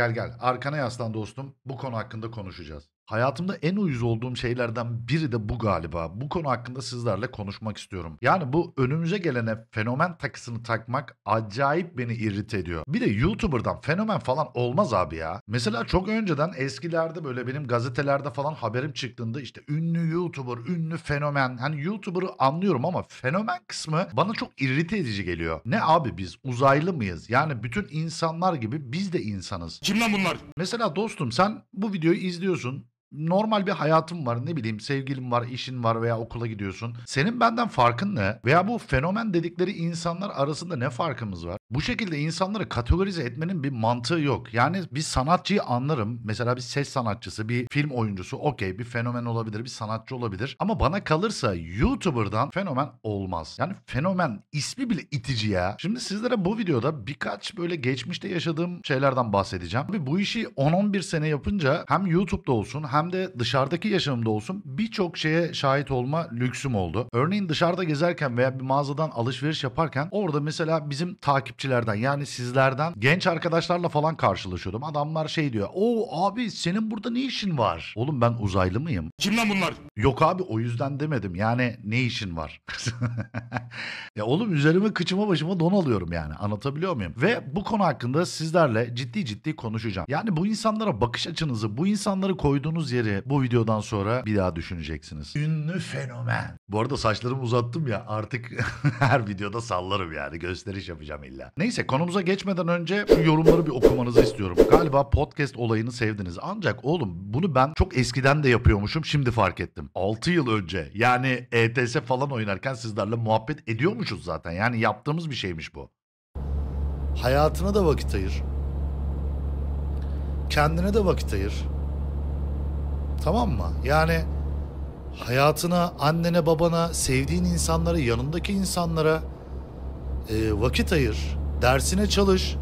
Gel gel arkana yaslan dostum. Bu konu hakkında konuşacağız. Hayatımda en uyuz olduğum şeylerden biri de bu galiba. Bu konu hakkında sizlerle konuşmak istiyorum. Yani bu önümüze gelene fenomen takısını takmak acayip beni irrit ediyor. Bir de YouTuber'dan fenomen falan olmaz abi ya. Mesela çok önceden eskilerde böyle benim gazetelerde falan haberim çıktığında işte ünlü YouTuber, ünlü fenomen. Hani YouTuber'ı anlıyorum ama fenomen kısmı bana çok irrit edici geliyor. Ne abi biz uzaylı mıyız? Yani bütün insanlar gibi biz de insanız. Kim lan bunlar? Mesela dostum sen bu videoyu izliyorsun normal bir hayatım var ne bileyim sevgilim var işin var veya okula gidiyorsun. Senin benden farkın ne? Veya bu fenomen dedikleri insanlar arasında ne farkımız var? Bu şekilde insanları kategorize etmenin bir mantığı yok. Yani bir sanatçıyı anlarım. Mesela bir ses sanatçısı, bir film oyuncusu okey bir fenomen olabilir, bir sanatçı olabilir. Ama bana kalırsa YouTuber'dan fenomen olmaz. Yani fenomen ismi bile itici ya. Şimdi sizlere bu videoda birkaç böyle geçmişte yaşadığım şeylerden bahsedeceğim. Bir bu işi 10-11 sene yapınca hem YouTube'da olsun hem hem de dışarıdaki yaşamımda olsun birçok şeye şahit olma lüksüm oldu. Örneğin dışarıda gezerken veya bir mağazadan alışveriş yaparken orada mesela bizim takipçilerden yani sizlerden genç arkadaşlarla falan karşılaşıyordum. Adamlar şey diyor. O abi senin burada ne işin var? Oğlum ben uzaylı mıyım? Kim lan bunlar? Yok abi o yüzden demedim. Yani ne işin var? ya oğlum üzerime kıçıma başıma don alıyorum yani. Anlatabiliyor muyum? Ve bu konu hakkında sizlerle ciddi ciddi konuşacağım. Yani bu insanlara bakış açınızı, bu insanları koyduğunuz bulunduğunuz yeri bu videodan sonra bir daha düşüneceksiniz. Ünlü fenomen. Bu arada saçlarımı uzattım ya artık her videoda sallarım yani gösteriş yapacağım illa. Neyse konumuza geçmeden önce şu yorumları bir okumanızı istiyorum. Galiba podcast olayını sevdiniz ancak oğlum bunu ben çok eskiden de yapıyormuşum şimdi fark ettim. 6 yıl önce yani ETS falan oynarken sizlerle muhabbet ediyormuşuz zaten yani yaptığımız bir şeymiş bu. Hayatına da vakit ayır. Kendine de vakit ayır. Tamam mı? Yani hayatına, annene, babana, sevdiğin insanlara, yanındaki insanlara e, vakit ayır. Dersine çalış.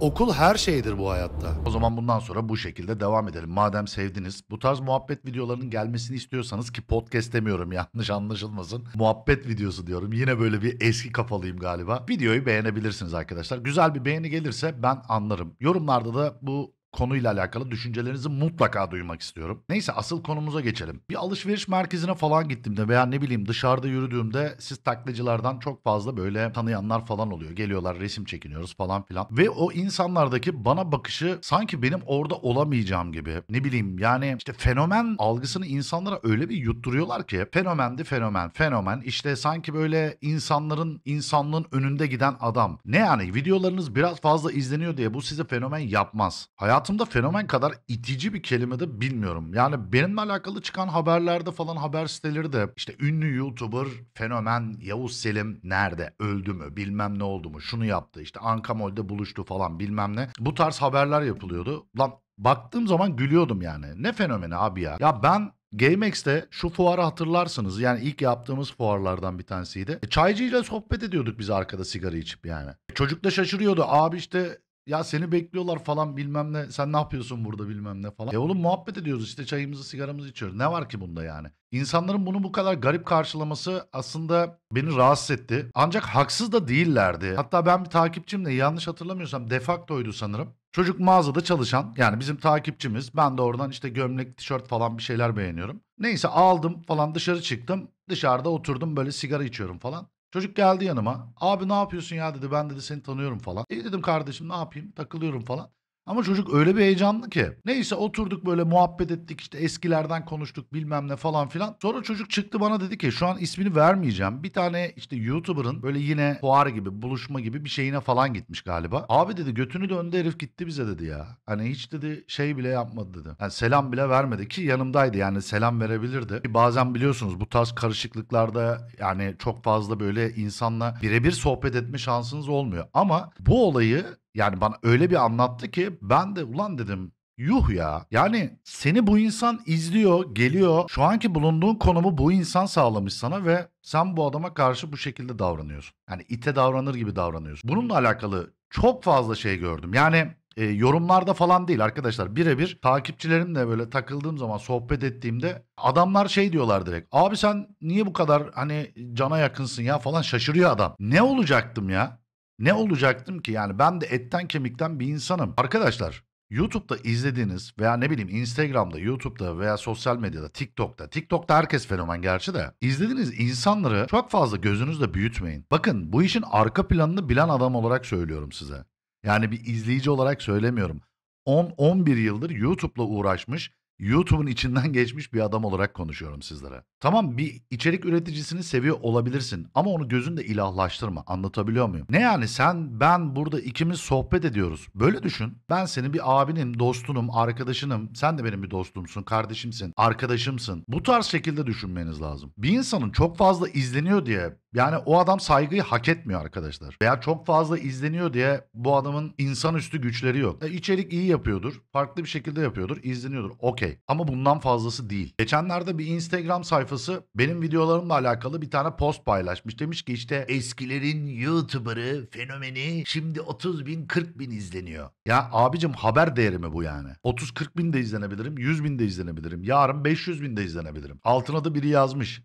Okul her şeydir bu hayatta. O zaman bundan sonra bu şekilde devam edelim. Madem sevdiniz bu tarz muhabbet videolarının gelmesini istiyorsanız ki podcast demiyorum yanlış anlaşılmasın. Muhabbet videosu diyorum. Yine böyle bir eski kafalıyım galiba. Videoyu beğenebilirsiniz arkadaşlar. Güzel bir beğeni gelirse ben anlarım. Yorumlarda da bu konuyla alakalı düşüncelerinizi mutlaka duymak istiyorum. Neyse asıl konumuza geçelim. Bir alışveriş merkezine falan gittiğimde veya ne bileyim dışarıda yürüdüğümde siz taklacılardan çok fazla böyle tanıyanlar falan oluyor. Geliyorlar resim çekiniyoruz falan filan. Ve o insanlardaki bana bakışı sanki benim orada olamayacağım gibi. Ne bileyim yani işte fenomen algısını insanlara öyle bir yutturuyorlar ki fenomendi fenomen fenomen işte sanki böyle insanların insanlığın önünde giden adam. Ne yani videolarınız biraz fazla izleniyor diye bu size fenomen yapmaz. Hayat hayatımda fenomen kadar itici bir kelime de bilmiyorum. Yani benimle alakalı çıkan haberlerde falan haber siteleri de işte ünlü YouTuber fenomen Yavuz Selim nerede öldü mü bilmem ne oldu mu şunu yaptı işte Ankamol'de buluştu falan bilmem ne. Bu tarz haberler yapılıyordu. Lan baktığım zaman gülüyordum yani. Ne fenomeni abi ya. Ya ben GameX'te şu fuarı hatırlarsınız. Yani ilk yaptığımız fuarlardan bir tanesiydi. E, Çaycı ile sohbet ediyorduk biz arkada sigara içip yani. Çocuk da şaşırıyordu. Abi işte ya seni bekliyorlar falan bilmem ne sen ne yapıyorsun burada bilmem ne falan. E oğlum muhabbet ediyoruz işte çayımızı sigaramızı içiyoruz. Ne var ki bunda yani? İnsanların bunu bu kadar garip karşılaması aslında beni rahatsız etti. Ancak haksız da değillerdi. Hatta ben bir takipçimle yanlış hatırlamıyorsam defaktoydu sanırım. Çocuk mağazada çalışan yani bizim takipçimiz. Ben de oradan işte gömlek, tişört falan bir şeyler beğeniyorum. Neyse aldım falan dışarı çıktım. Dışarıda oturdum böyle sigara içiyorum falan. Çocuk geldi yanıma. Abi ne yapıyorsun ya dedi. Ben dedi seni tanıyorum falan. İyi dedim kardeşim ne yapayım takılıyorum falan. Ama çocuk öyle bir heyecanlı ki. Neyse oturduk böyle muhabbet ettik işte eskilerden konuştuk bilmem ne falan filan. Sonra çocuk çıktı bana dedi ki şu an ismini vermeyeceğim. Bir tane işte YouTuber'ın böyle yine fuar gibi buluşma gibi bir şeyine falan gitmiş galiba. Abi dedi götünü döndü herif gitti bize dedi ya. Hani hiç dedi şey bile yapmadı dedi. Yani selam bile vermedi ki yanımdaydı yani selam verebilirdi. Ki bazen biliyorsunuz bu tarz karışıklıklarda yani çok fazla böyle insanla birebir sohbet etme şansınız olmuyor. Ama bu olayı yani bana öyle bir anlattı ki ben de ulan dedim Yuh ya. Yani seni bu insan izliyor, geliyor. Şu anki bulunduğun konumu bu insan sağlamış sana ve sen bu adama karşı bu şekilde davranıyorsun. Yani ite davranır gibi davranıyorsun. Bununla alakalı çok fazla şey gördüm. Yani e, yorumlarda falan değil arkadaşlar. Birebir takipçilerimle böyle takıldığım zaman sohbet ettiğimde adamlar şey diyorlar direkt. Abi sen niye bu kadar hani cana yakınsın ya falan şaşırıyor adam. Ne olacaktım ya? Ne olacaktım ki yani ben de etten kemikten bir insanım. Arkadaşlar YouTube'da izlediğiniz veya ne bileyim Instagram'da, YouTube'da veya sosyal medyada, TikTok'ta, TikTok'ta herkes fenomen gerçi de izlediğiniz insanları çok fazla gözünüzde büyütmeyin. Bakın bu işin arka planını bilen adam olarak söylüyorum size. Yani bir izleyici olarak söylemiyorum. 10-11 yıldır YouTube'la uğraşmış YouTube'un içinden geçmiş bir adam olarak konuşuyorum sizlere. Tamam bir içerik üreticisini seviyor olabilirsin ama onu gözünde ilahlaştırma. Anlatabiliyor muyum? Ne yani sen ben burada ikimiz sohbet ediyoruz. Böyle düşün. Ben senin bir abinin dostunum, arkadaşınım. Sen de benim bir dostumsun, kardeşimsin, arkadaşımsın. Bu tarz şekilde düşünmeniz lazım. Bir insanın çok fazla izleniyor diye yani o adam saygıyı hak etmiyor arkadaşlar. Veya çok fazla izleniyor diye bu adamın insanüstü güçleri yok. E, içerik iyi yapıyordur. Farklı bir şekilde yapıyordur. izleniyordur. Okey. Ama bundan fazlası değil. Geçenlerde bir Instagram sayfası benim videolarımla alakalı bir tane post paylaşmış. Demiş ki işte eskilerin YouTuber'ı fenomeni şimdi 30 bin 40 bin izleniyor. Ya abicim haber değeri mi bu yani? 30-40 bin de izlenebilirim. 100 bin de izlenebilirim. Yarın 500 bin de izlenebilirim. Altına da biri yazmış.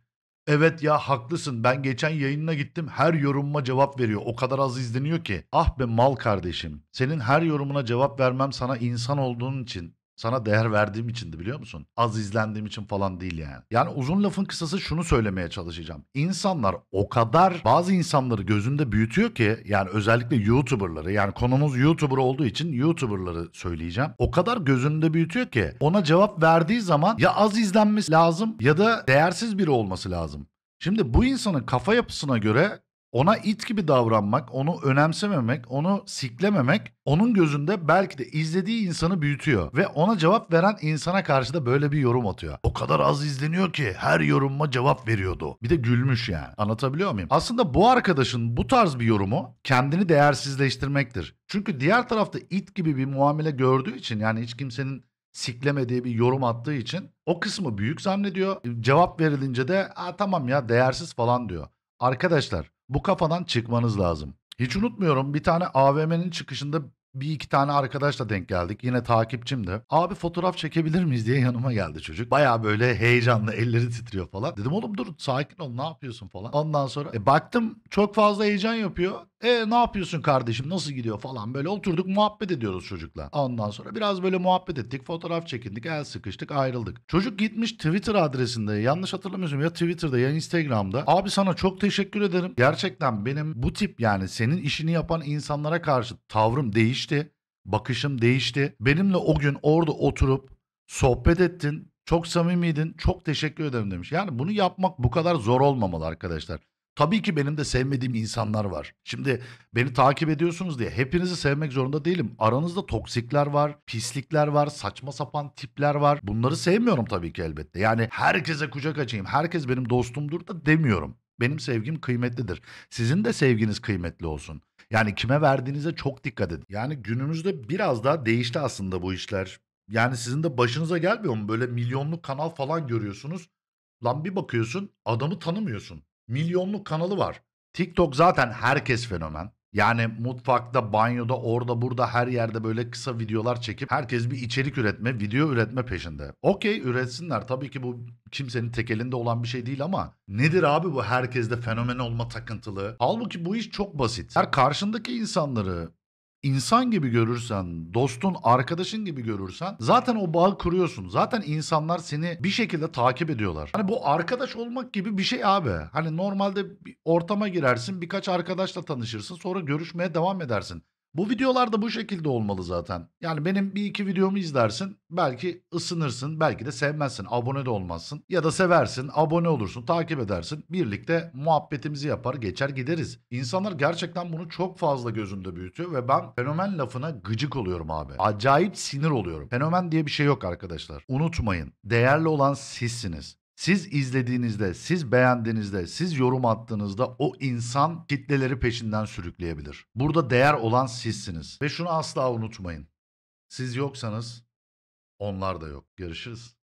Evet ya haklısın ben geçen yayınına gittim her yorumuma cevap veriyor o kadar az izleniyor ki. Ah be mal kardeşim senin her yorumuna cevap vermem sana insan olduğun için sana değer verdiğim için de biliyor musun? Az izlendiğim için falan değil yani. Yani uzun lafın kısası şunu söylemeye çalışacağım. İnsanlar o kadar bazı insanları gözünde büyütüyor ki yani özellikle YouTuber'ları yani konumuz YouTuber olduğu için YouTuber'ları söyleyeceğim. O kadar gözünde büyütüyor ki ona cevap verdiği zaman ya az izlenmesi lazım ya da değersiz biri olması lazım. Şimdi bu insanın kafa yapısına göre ona it gibi davranmak, onu önemsememek, onu siklememek onun gözünde belki de izlediği insanı büyütüyor ve ona cevap veren insana karşı da böyle bir yorum atıyor. O kadar az izleniyor ki her yorumma cevap veriyordu. Bir de gülmüş yani. Anlatabiliyor muyum? Aslında bu arkadaşın bu tarz bir yorumu kendini değersizleştirmektir. Çünkü diğer tarafta it gibi bir muamele gördüğü için yani hiç kimsenin siklemediği bir yorum attığı için o kısmı büyük zannediyor. Cevap verilince de Aa, tamam ya değersiz falan diyor. Arkadaşlar bu kafadan çıkmanız lazım. Hiç unutmuyorum bir tane AVM'nin çıkışında bir iki tane arkadaşla denk geldik. Yine takipçimdi. Abi fotoğraf çekebilir miyiz diye yanıma geldi çocuk. Baya böyle heyecanlı elleri titriyor falan. Dedim oğlum dur sakin ol ne yapıyorsun falan. Ondan sonra e, baktım çok fazla heyecan yapıyor. E ne yapıyorsun kardeşim nasıl gidiyor falan böyle oturduk muhabbet ediyoruz çocukla. Ondan sonra biraz böyle muhabbet ettik fotoğraf çekindik el sıkıştık ayrıldık. Çocuk gitmiş Twitter adresinde yanlış hatırlamıyorsam ya Twitter'da ya Instagram'da. Abi sana çok teşekkür ederim. Gerçekten benim bu tip yani senin işini yapan insanlara karşı tavrım değiş değişti. Bakışım değişti. Benimle o gün orada oturup sohbet ettin. Çok samimiydin. Çok teşekkür ederim demiş. Yani bunu yapmak bu kadar zor olmamalı arkadaşlar. Tabii ki benim de sevmediğim insanlar var. Şimdi beni takip ediyorsunuz diye hepinizi sevmek zorunda değilim. Aranızda toksikler var, pislikler var, saçma sapan tipler var. Bunları sevmiyorum tabii ki elbette. Yani herkese kucak açayım, herkes benim dostumdur da demiyorum. Benim sevgim kıymetlidir. Sizin de sevginiz kıymetli olsun. Yani kime verdiğinize çok dikkat edin. Yani günümüzde biraz daha değişti aslında bu işler. Yani sizin de başınıza gelmiyor mu? Böyle milyonluk kanal falan görüyorsunuz. Lan bir bakıyorsun adamı tanımıyorsun. Milyonluk kanalı var. TikTok zaten herkes fenomen. Yani mutfakta, banyoda, orada, burada her yerde böyle kısa videolar çekip herkes bir içerik üretme, video üretme peşinde. Okey üretsinler. Tabii ki bu kimsenin tekelinde olan bir şey değil ama nedir abi bu herkeste fenomen olma takıntılı? Halbuki bu iş çok basit. Her karşındaki insanları insan gibi görürsen, dostun, arkadaşın gibi görürsen zaten o bağı kuruyorsun. Zaten insanlar seni bir şekilde takip ediyorlar. Hani bu arkadaş olmak gibi bir şey abi. Hani normalde bir ortama girersin, birkaç arkadaşla tanışırsın, sonra görüşmeye devam edersin. Bu videolarda bu şekilde olmalı zaten. Yani benim bir iki videomu izlersin. Belki ısınırsın. Belki de sevmezsin. Abone de olmazsın. Ya da seversin. Abone olursun. Takip edersin. Birlikte muhabbetimizi yapar. Geçer gideriz. İnsanlar gerçekten bunu çok fazla gözünde büyütüyor. Ve ben fenomen lafına gıcık oluyorum abi. Acayip sinir oluyorum. Fenomen diye bir şey yok arkadaşlar. Unutmayın. Değerli olan sizsiniz. Siz izlediğinizde, siz beğendiğinizde, siz yorum attığınızda o insan kitleleri peşinden sürükleyebilir. Burada değer olan sizsiniz. Ve şunu asla unutmayın. Siz yoksanız onlar da yok. Görüşürüz.